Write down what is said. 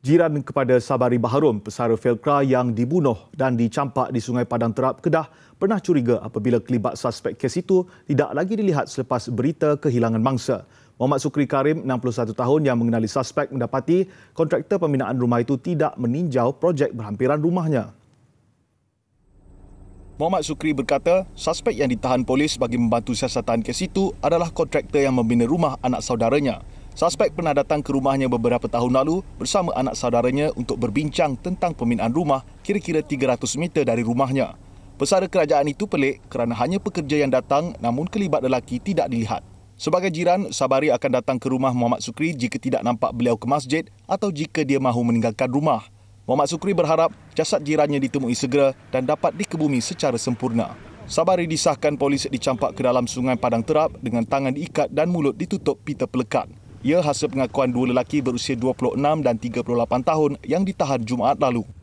jiran kepada Sabari Baharum, pesara Felkra yang dibunuh dan dicampak di Sungai Padang Terap, Kedah, pernah curiga apabila kelibat suspek kes itu tidak lagi dilihat selepas berita kehilangan mangsa. Muhammad Sukri Karim, 61 tahun yang mengenali suspek mendapati kontraktor pembinaan rumah itu tidak meninjau projek berhampiran rumahnya. Muhammad Sukri berkata, suspek yang ditahan polis bagi membantu siasatan kes itu adalah kontraktor yang membina rumah anak saudaranya Suspek pernah datang ke rumahnya beberapa tahun lalu bersama anak saudaranya untuk berbincang tentang pembinaan rumah kira-kira 300 meter dari rumahnya. Pesara kerajaan itu pelik kerana hanya pekerja yang datang namun kelibat lelaki tidak dilihat. Sebagai jiran, Sabari akan datang ke rumah Muhammad Sukri jika tidak nampak beliau ke masjid atau jika dia mahu meninggalkan rumah. Muhammad Sukri berharap jasad jirannya ditemui segera dan dapat dikebumi secara sempurna. Sabari disahkan polis dicampak ke dalam sungai Padang Terap dengan tangan diikat dan mulut ditutup pita pelekat. Ia hasil pengakuan dua lelaki berusia 26 dan 38 tahun yang ditahan Jumaat lalu.